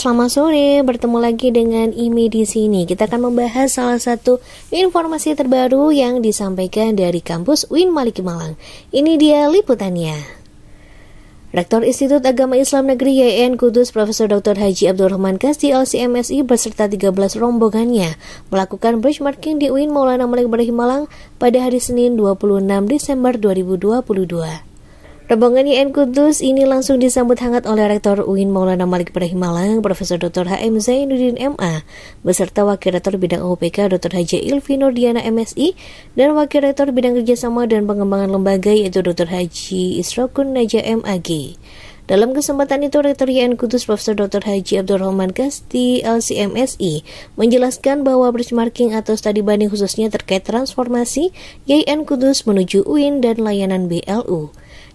Selamat sore, bertemu lagi dengan Imi di sini. Kita akan membahas salah satu informasi terbaru yang disampaikan dari kampus Win Maliki Malang. Ini dia liputannya. Rektor Institut Agama Islam Negeri YN Kudus Profesor Dr. Haji Abdurrahman Kasdi LCMSI beserta 13 rombongannya melakukan benchmarking di UIN Maulana Malik Ibrahim Malang pada hari Senin 26 Desember 2022. Rombongan IN Kudus ini langsung disambut hangat oleh Rektor UIN Maulana Malik Malang Profesor Dr. HM Zainuddin MA, beserta Wakil Rektor Bidang OPK Dr. Haji Ilvi Nordiana MSI, dan Wakil Rektor Bidang Kerjasama dan Pengembangan Lembaga yaitu Dr. Haji Isrokun Naja MAG. Dalam kesempatan itu, Rektor YN Kudus Prof. Dr. Haji Abdurrahman Kasti, LCMSI, menjelaskan bahwa benchmarking atau studi banding khususnya terkait transformasi YN Kudus menuju UIN dan layanan BLU.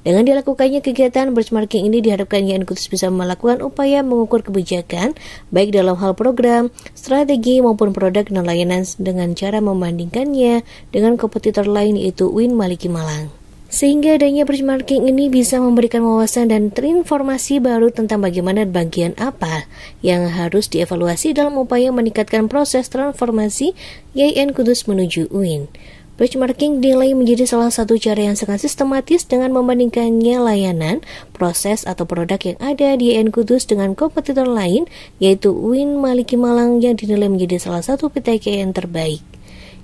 Dengan dilakukannya kegiatan benchmarking ini diharapkan Yankutus bisa melakukan upaya mengukur kebijakan baik dalam hal program, strategi maupun produk dan layanan dengan cara membandingkannya dengan kompetitor lain yaitu Win Maliki Malang sehingga adanya benchmarking ini bisa memberikan wawasan dan terinformasi baru tentang bagaimana bagian apa yang harus dievaluasi dalam upaya meningkatkan proses transformasi YN Kudus menuju UIN. Benchmarking delay menjadi salah satu cara yang sangat sistematis dengan membandingkannya layanan, proses, atau produk yang ada di IN Kudus dengan kompetitor lain, yaitu Win Maliki Malang yang dinilai menjadi salah satu PTKN terbaik.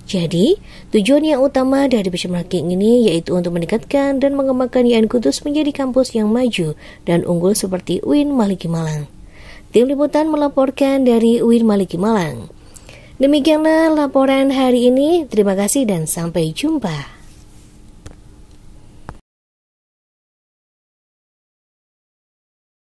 Jadi, tujuan yang utama dari benchmarking ini yaitu untuk meningkatkan dan mengembangkan IAIN Kudus menjadi kampus yang maju dan unggul seperti UIN Maliki Malang. Tim Liputan melaporkan dari UIN Maliki Malang. Demikianlah laporan hari ini. Terima kasih dan sampai jumpa.